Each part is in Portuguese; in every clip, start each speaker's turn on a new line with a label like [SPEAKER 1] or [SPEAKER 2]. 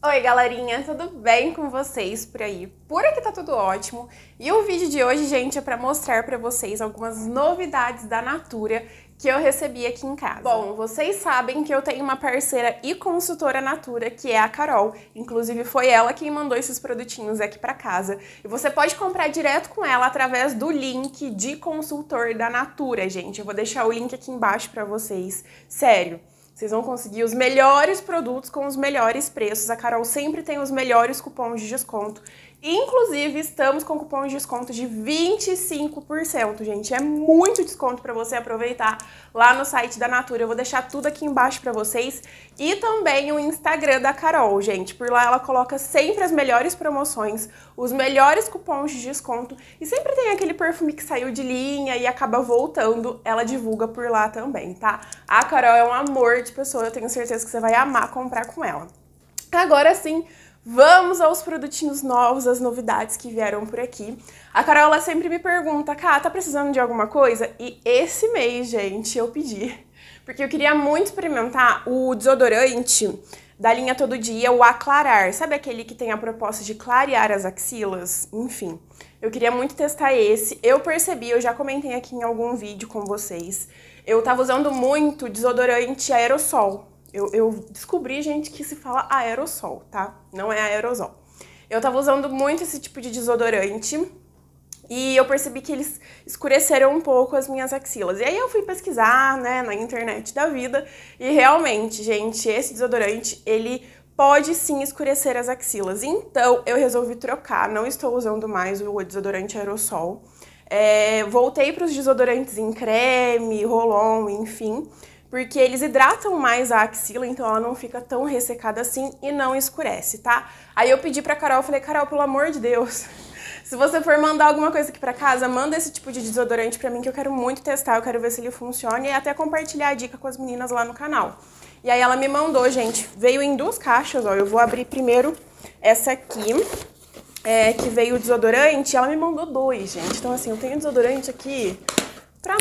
[SPEAKER 1] Oi galerinha, tudo bem com vocês por aí? Por aqui tá tudo ótimo. E o vídeo de hoje, gente, é para mostrar para vocês algumas novidades da Natura que eu recebi aqui em casa. Bom, vocês sabem que eu tenho uma parceira e consultora Natura, que é a Carol. Inclusive foi ela quem mandou esses produtinhos aqui para casa. E você pode comprar direto com ela através do link de consultor da Natura, gente. Eu vou deixar o link aqui embaixo para vocês. Sério. Vocês vão conseguir os melhores produtos com os melhores preços. A Carol sempre tem os melhores cupons de desconto. Inclusive, estamos com cupom de desconto de 25%, gente. É muito desconto para você aproveitar lá no site da Natura. Eu vou deixar tudo aqui embaixo para vocês. E também o Instagram da Carol, gente. Por lá ela coloca sempre as melhores promoções, os melhores cupons de desconto. E sempre tem aquele perfume que saiu de linha e acaba voltando. Ela divulga por lá também, tá? A Carol é um amor de pessoa. Eu tenho certeza que você vai amar comprar com ela. Agora sim. Vamos aos produtinhos novos, as novidades que vieram por aqui. A Carola sempre me pergunta, Cá, tá precisando de alguma coisa? E esse mês, gente, eu pedi. Porque eu queria muito experimentar o desodorante da linha Todo Dia, o Aclarar. Sabe aquele que tem a proposta de clarear as axilas? Enfim, eu queria muito testar esse. Eu percebi, eu já comentei aqui em algum vídeo com vocês, eu tava usando muito desodorante aerossol eu, eu descobri, gente, que se fala aerossol, tá? Não é aerosol. Eu tava usando muito esse tipo de desodorante e eu percebi que eles escureceram um pouco as minhas axilas. E aí eu fui pesquisar, né, na internet da vida, e realmente, gente, esse desodorante, ele pode sim escurecer as axilas. Então, eu resolvi trocar, não estou usando mais o desodorante aerossol. É, voltei para os desodorantes em creme, rolon, enfim porque eles hidratam mais a axila, então ela não fica tão ressecada assim e não escurece, tá? Aí eu pedi pra Carol, falei, Carol, pelo amor de Deus, se você for mandar alguma coisa aqui pra casa, manda esse tipo de desodorante pra mim que eu quero muito testar, eu quero ver se ele funciona e até compartilhar a dica com as meninas lá no canal. E aí ela me mandou, gente, veio em duas caixas, ó, eu vou abrir primeiro essa aqui, é, que veio o desodorante, ela me mandou dois, gente. Então assim, eu tenho desodorante aqui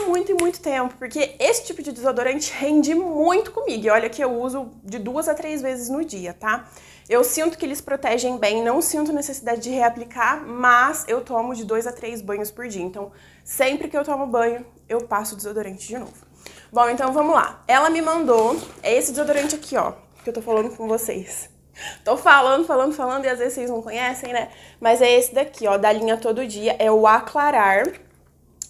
[SPEAKER 1] muito e muito tempo, porque esse tipo de desodorante rende muito comigo. E olha que eu uso de duas a três vezes no dia, tá? Eu sinto que eles protegem bem, não sinto necessidade de reaplicar, mas eu tomo de dois a três banhos por dia. Então, sempre que eu tomo banho, eu passo desodorante de novo. Bom, então vamos lá. Ela me mandou é esse desodorante aqui, ó, que eu tô falando com vocês. Tô falando, falando, falando e às vezes vocês não conhecem, né? Mas é esse daqui, ó, da linha Todo Dia, é o Aclarar.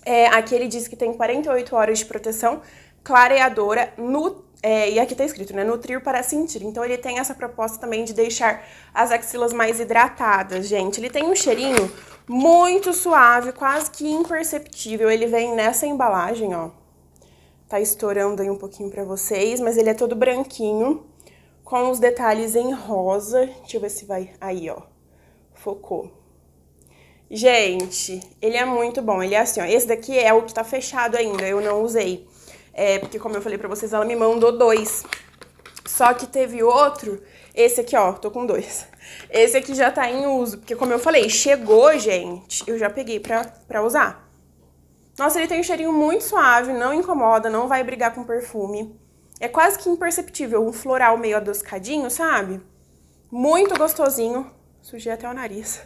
[SPEAKER 1] É, aqui ele diz que tem 48 horas de proteção clareadora no é, e aqui está escrito, né? Nutrir para sentir. Então ele tem essa proposta também de deixar as axilas mais hidratadas, gente. Ele tem um cheirinho muito suave, quase que imperceptível. Ele vem nessa embalagem, ó. Tá estourando aí um pouquinho para vocês, mas ele é todo branquinho, com os detalhes em rosa. Deixa eu ver se vai. Aí, ó. Focou. Gente, ele é muito bom. Ele é assim, ó. Esse daqui é o que tá fechado ainda, eu não usei. É, porque como eu falei pra vocês, ela me mandou dois. Só que teve outro, esse aqui, ó, tô com dois. Esse aqui já tá em uso, porque como eu falei, chegou, gente, eu já peguei pra, pra usar. Nossa, ele tem um cheirinho muito suave, não incomoda, não vai brigar com perfume. É quase que imperceptível, um floral meio adoscadinho, sabe? Muito gostosinho. Sujei até o nariz.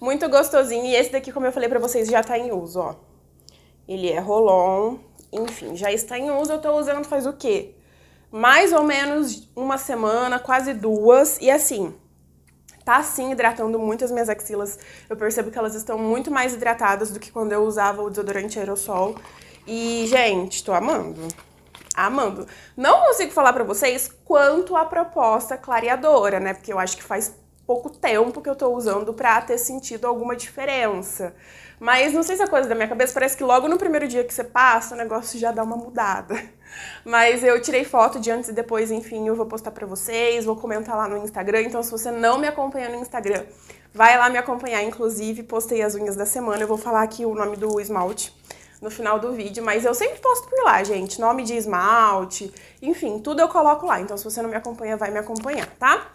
[SPEAKER 1] Muito gostosinho. E esse daqui, como eu falei pra vocês, já tá em uso, ó. Ele é rolon. Enfim, já está em uso. Eu tô usando faz o quê? Mais ou menos uma semana, quase duas. E assim, tá sim hidratando muito as minhas axilas. Eu percebo que elas estão muito mais hidratadas do que quando eu usava o desodorante aerossol. E, gente, tô amando. Amando. Não consigo falar pra vocês quanto a proposta clareadora, né? Porque eu acho que faz pouco tempo que eu estou usando para ter sentido alguma diferença. Mas não sei se é coisa da minha cabeça, parece que logo no primeiro dia que você passa, o negócio já dá uma mudada. Mas eu tirei foto de antes e depois, enfim, eu vou postar para vocês, vou comentar lá no Instagram. Então, se você não me acompanha no Instagram, vai lá me acompanhar. Inclusive, postei as unhas da semana, eu vou falar aqui o nome do esmalte no final do vídeo, mas eu sempre posto por lá, gente. Nome de esmalte, enfim, tudo eu coloco lá. Então, se você não me acompanha, vai me acompanhar, tá?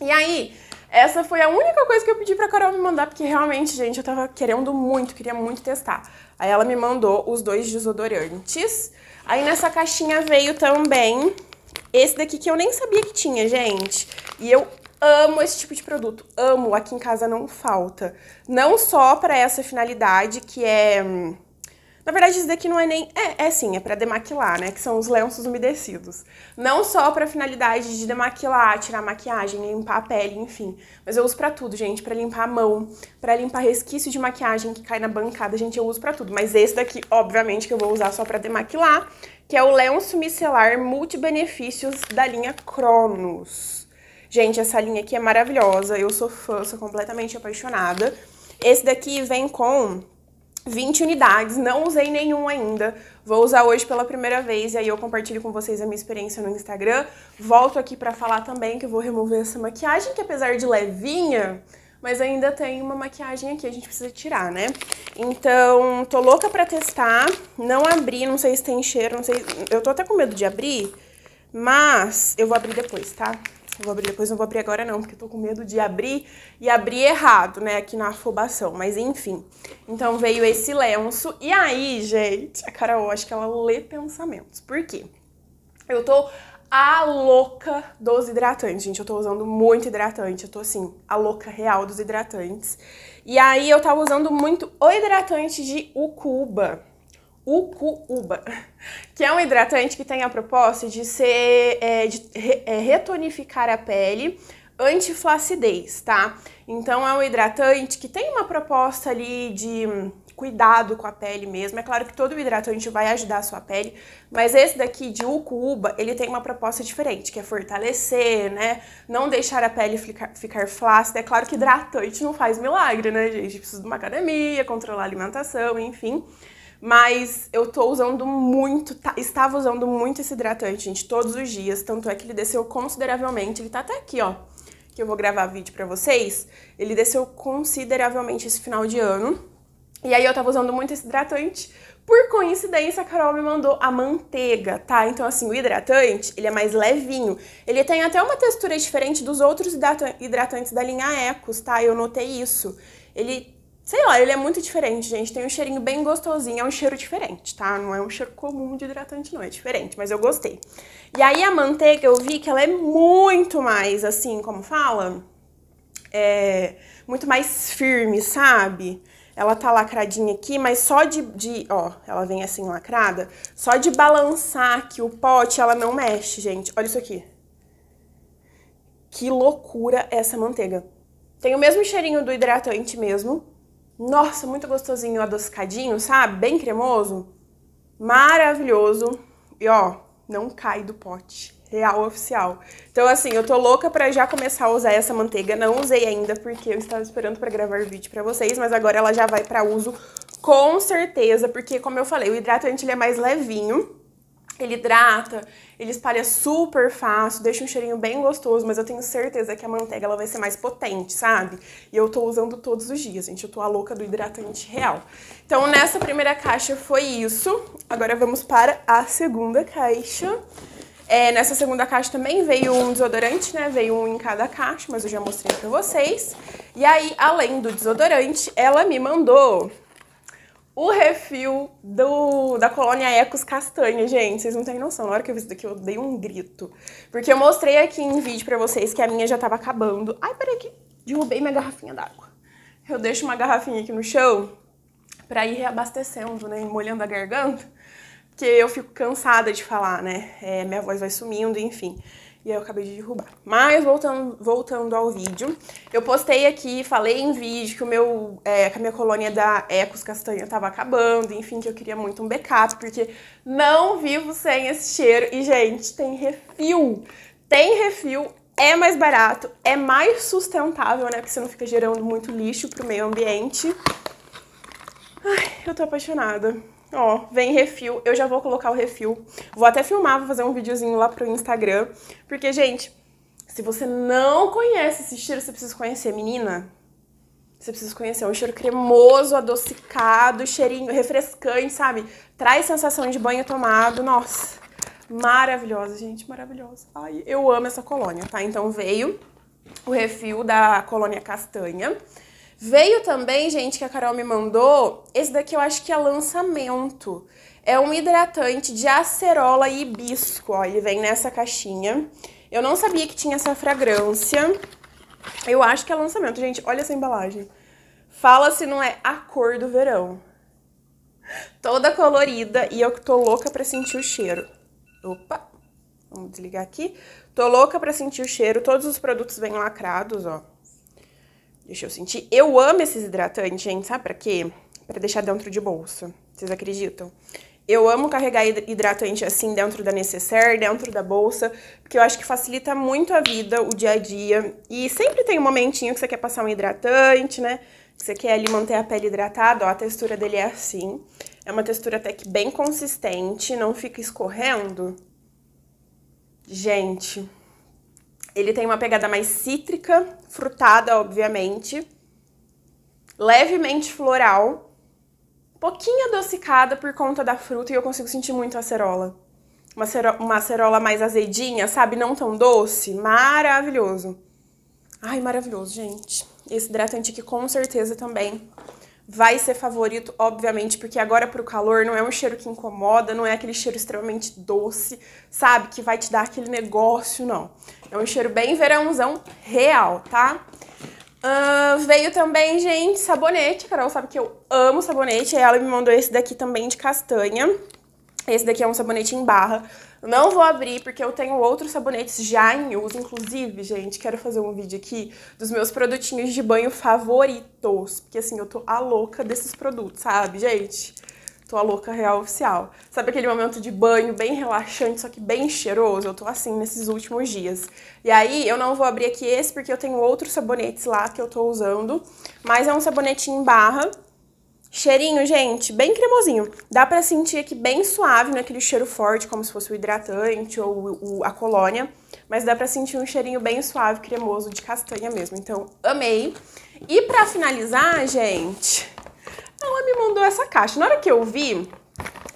[SPEAKER 1] E aí, essa foi a única coisa que eu pedi pra Carol me mandar, porque realmente, gente, eu tava querendo muito, queria muito testar. Aí ela me mandou os dois desodorantes. Aí nessa caixinha veio também esse daqui que eu nem sabia que tinha, gente. E eu amo esse tipo de produto, amo, aqui em casa não falta. Não só para essa finalidade que é hum, na verdade, isso daqui não é nem. É, é sim, é para demaquilar, né? Que são os lenços umedecidos. Não só para finalidade de demaquilar, tirar maquiagem, limpar a pele, enfim. Mas eu uso para tudo, gente. para limpar a mão, para limpar resquício de maquiagem que cai na bancada, gente, eu uso para tudo. Mas esse daqui, obviamente, que eu vou usar só para demaquilar, que é o lenço micelar multibenefícios da linha Cronos. Gente, essa linha aqui é maravilhosa. Eu sou fã, sou completamente apaixonada. Esse daqui vem com 20 unidades, não usei nenhum ainda. Vou usar hoje pela primeira vez e aí eu compartilho com vocês a minha experiência no Instagram. Volto aqui para falar também que eu vou remover essa maquiagem, que apesar de levinha, mas ainda tem uma maquiagem aqui, a gente precisa tirar, né? Então, tô louca pra testar, não abri, não sei se tem cheiro, não sei... Eu tô até com medo de abrir, mas eu vou abrir depois, tá? Eu vou abrir depois, não vou abrir agora não, porque eu tô com medo de abrir e abrir errado, né, aqui na afobação, mas enfim. Então veio esse lenço, e aí, gente, a Carol, acho que ela lê pensamentos, por quê? Eu tô a louca dos hidratantes, gente. Eu tô usando muito hidratante. Eu tô assim, a louca real dos hidratantes. E aí eu tava usando muito o hidratante de Ucuba. Ucuuba, que é um hidratante que tem a proposta de ser é, de re, é, retonificar a pele antiflacidez, tá? Então é um hidratante que tem uma proposta ali de cuidado com a pele mesmo. É claro que todo hidratante vai ajudar a sua pele, mas esse daqui de Ucuuba ele tem uma proposta diferente, que é fortalecer, né? Não deixar a pele ficar, ficar flácida. É claro que hidratante não faz milagre, né, gente? Precisa de uma academia, controlar a alimentação, enfim. Mas eu tô usando muito, tá, estava usando muito esse hidratante, gente, todos os dias. Tanto é que ele desceu consideravelmente. Ele tá até aqui, ó, que eu vou gravar vídeo pra vocês. Ele desceu consideravelmente esse final de ano. E aí eu tava usando muito esse hidratante. Por coincidência, a Carol me mandou a manteiga, tá? Então, assim, o hidratante, ele é mais levinho. Ele tem até uma textura diferente dos outros hidratantes da linha Ecos, tá? Eu notei isso. Ele Sei lá, ele é muito diferente, gente. Tem um cheirinho bem gostosinho, é um cheiro diferente, tá? Não é um cheiro comum de hidratante, não, é diferente, mas eu gostei. E aí a manteiga, eu vi que ela é muito mais, assim, como fala? É, muito mais firme, sabe? Ela tá lacradinha aqui, mas só de, de, ó, ela vem assim lacrada, só de balançar aqui o pote, ela não mexe, gente. Olha isso aqui. Que loucura essa manteiga. Tem o mesmo cheirinho do hidratante mesmo, nossa, muito gostosinho, adocicadinho, sabe? Bem cremoso. Maravilhoso. E ó, não cai do pote. Real oficial. Então assim, eu tô louca pra já começar a usar essa manteiga. Não usei ainda porque eu estava esperando pra gravar vídeo pra vocês, mas agora ela já vai pra uso com certeza, porque como eu falei, o hidratante ele é mais levinho. Ele hidrata, ele espalha super fácil, deixa um cheirinho bem gostoso, mas eu tenho certeza que a manteiga ela vai ser mais potente, sabe? E eu tô usando todos os dias, gente. Eu tô a louca do hidratante real. Então, nessa primeira caixa foi isso. Agora vamos para a segunda caixa. É, nessa segunda caixa também veio um desodorante, né? Veio um em cada caixa, mas eu já mostrei pra vocês. E aí, além do desodorante, ela me mandou o refil do, da colônia Ecos Castanha, gente, vocês não têm noção. Na hora que eu vi isso daqui, eu dei um grito. Porque eu mostrei aqui em vídeo pra vocês que a minha já tava acabando. Ai, peraí que derrubei minha garrafinha d'água. Eu deixo uma garrafinha aqui no chão pra ir reabastecendo, né, molhando a garganta. Porque eu fico cansada de falar, né, é, minha voz vai sumindo, enfim. E aí eu acabei de derrubar. Mas voltando, voltando ao vídeo, eu postei aqui, falei em vídeo que, o meu, é, que a minha colônia da Ecos Castanha tava acabando, enfim, que eu queria muito um backup, porque não vivo sem esse cheiro. E, gente, tem refil! Tem refil, é mais barato, é mais sustentável, né? Porque você não fica gerando muito lixo pro meio ambiente. Ai, eu tô apaixonada. Ó, vem refil, eu já vou colocar o refil. Vou até filmar, vou fazer um videozinho lá pro Instagram. Porque, gente, se você não conhece esse cheiro, você precisa conhecer, menina. Você precisa conhecer. É um cheiro cremoso, adocicado, cheirinho refrescante, sabe? Traz sensação de banho tomado. Nossa, maravilhosa, gente, maravilhosa. Ai, eu amo essa colônia, tá? Então veio o refil da colônia castanha. Veio também, gente, que a Carol me mandou, esse daqui eu acho que é lançamento. É um hidratante de acerola e hibisco, ó, ele vem nessa caixinha. Eu não sabia que tinha essa fragrância. Eu acho que é lançamento, gente, olha essa embalagem. Fala se não é a cor do verão. Toda colorida e eu tô louca pra sentir o cheiro. Opa, vamos desligar aqui. Tô louca pra sentir o cheiro, todos os produtos vêm lacrados, ó. Deixa eu sentir. Eu amo esses hidratantes, gente. Sabe pra quê? Pra deixar dentro de bolsa. Vocês acreditam? Eu amo carregar hidratante assim dentro da necessaire, dentro da bolsa, porque eu acho que facilita muito a vida, o dia a dia. E sempre tem um momentinho que você quer passar um hidratante, né? Que você quer ali manter a pele hidratada. Ó, a textura dele é assim. É uma textura até que bem consistente, não fica escorrendo. Gente, ele tem uma pegada mais cítrica, frutada, obviamente, levemente floral, pouquinho adocicada por conta da fruta e eu consigo sentir muito a acerola. Uma cerola uma acerola mais azedinha, sabe? Não tão doce. Maravilhoso. Ai, maravilhoso, gente. Esse hidratante aqui com certeza também vai ser favorito, obviamente, porque agora pro calor não é um cheiro que incomoda, não é aquele cheiro extremamente doce, sabe? Que vai te dar aquele negócio, não. É um cheiro bem verãozão real, tá? Uh, veio também, gente, sabonete. A Carol sabe que eu amo sabonete. Ela me mandou esse daqui também de castanha. Esse daqui é um sabonete em barra. Não vou abrir porque eu tenho outros sabonetes já em uso. Inclusive, gente, quero fazer um vídeo aqui dos meus produtinhos de banho favoritos. Porque assim, eu tô a louca desses produtos, sabe, gente? Tô a louca real oficial. Sabe aquele momento de banho bem relaxante, só que bem cheiroso? Eu tô assim nesses últimos dias. E aí, eu não vou abrir aqui esse porque eu tenho outros sabonetes lá que eu tô usando. Mas é um sabonetinho em barra Cheirinho, gente, bem cremosinho. Dá pra sentir aqui bem suave, não é aquele cheiro forte, como se fosse o hidratante ou o, a colônia. Mas dá pra sentir um cheirinho bem suave, cremoso, de castanha mesmo. Então, amei. E pra finalizar, gente, ela me mandou essa caixa. Na hora que eu vi,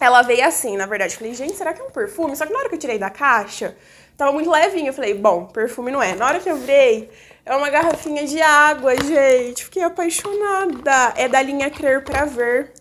[SPEAKER 1] ela veio assim, na verdade. falei, gente, será que é um perfume? Só que na hora que eu tirei da caixa, tava muito levinho. Eu falei, bom, perfume não é. Na hora que eu virei, é uma garrafinha de água, gente. Fiquei apaixonada. É da linha Crer Pra Ver.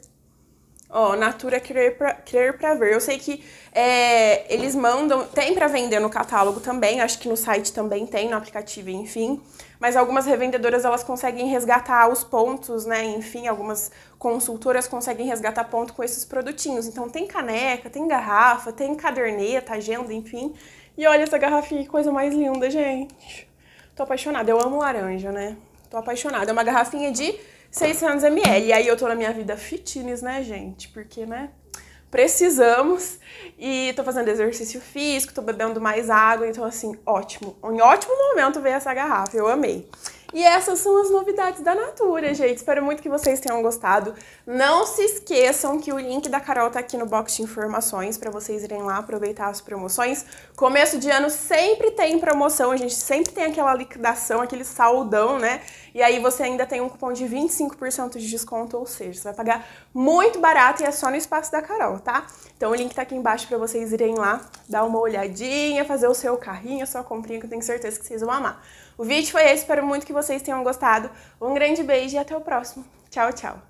[SPEAKER 1] Ó, Natura Crer Pra, Crer pra Ver. Eu sei que é, eles mandam... Tem pra vender no catálogo também. Acho que no site também tem, no aplicativo, enfim. Mas algumas revendedoras, elas conseguem resgatar os pontos, né? Enfim, algumas consultoras conseguem resgatar ponto com esses produtinhos. Então, tem caneca, tem garrafa, tem caderneta, agenda, enfim. E olha essa garrafinha, que coisa mais linda, gente. Tô apaixonada, eu amo laranja, né? Tô apaixonada. É uma garrafinha de 600ml. E aí eu tô na minha vida fitness, né, gente? Porque, né? Precisamos. E tô fazendo exercício físico, tô bebendo mais água. Então, assim, ótimo. Em ótimo momento veio essa garrafa. Eu amei. E essas são as novidades da Natura, gente. Espero muito que vocês tenham gostado. Não se esqueçam que o link da Carol tá aqui no box de informações para vocês irem lá aproveitar as promoções. Começo de ano sempre tem promoção, a gente sempre tem aquela liquidação, aquele saudão, né? E aí você ainda tem um cupom de 25% de desconto, ou seja, você vai pagar muito barato e é só no espaço da Carol, tá? Então o link tá aqui embaixo para vocês irem lá dar uma olhadinha, fazer o seu carrinho, a sua comprinha, que eu tenho certeza que vocês vão amar. O vídeo foi esse, espero muito que vocês tenham gostado. Um grande beijo e até o próximo. Tchau, tchau!